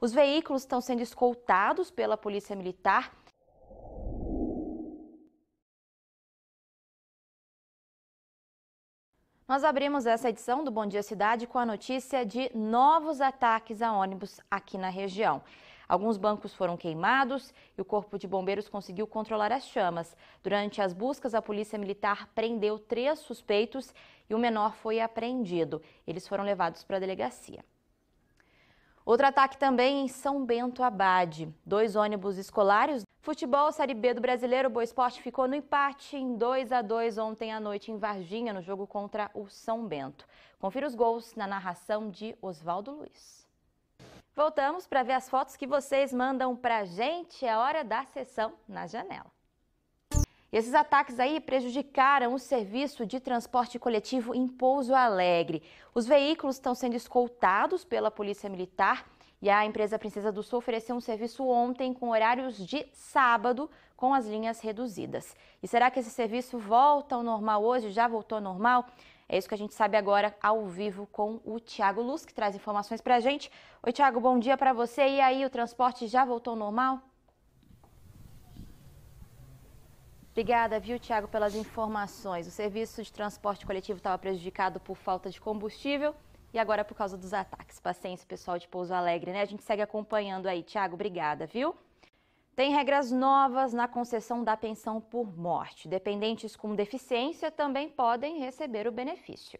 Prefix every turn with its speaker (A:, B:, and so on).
A: Os veículos estão sendo escoltados pela Polícia Militar. Nós abrimos essa edição do Bom Dia Cidade com a notícia de novos ataques a ônibus aqui
B: na região. Alguns bancos foram queimados e o Corpo de Bombeiros conseguiu controlar as chamas. Durante as buscas, a Polícia Militar prendeu três suspeitos e o menor foi apreendido. Eles foram levados para a delegacia. Outro ataque também em São Bento Abade. Dois ônibus escolares. Futebol Série B do Brasileiro, o Boa Esporte ficou no empate em 2 a 2 ontem à noite em Varginha, no jogo contra o São Bento. Confira os gols na narração de Oswaldo Luiz. Voltamos para ver as fotos que vocês mandam para gente. É hora da sessão na janela esses ataques aí prejudicaram o serviço de transporte coletivo em Pouso Alegre. Os veículos estão sendo escoltados pela Polícia Militar e a empresa Princesa do Sul ofereceu um serviço ontem com horários de sábado com as linhas reduzidas. E será que esse serviço volta ao normal hoje? Já voltou ao normal? É isso que a gente sabe agora ao vivo com o Tiago Luz, que traz informações para a gente. Oi, Tiago, bom dia para você. E aí, o transporte já voltou ao normal? Obrigada, viu, Tiago, pelas informações. O serviço de transporte coletivo estava prejudicado por falta de combustível e agora por causa dos ataques. Paciência, pessoal de Pouso Alegre, né? A gente segue acompanhando aí. Tiago, obrigada, viu? Tem regras novas na concessão da pensão por morte. Dependentes com deficiência também podem receber o benefício.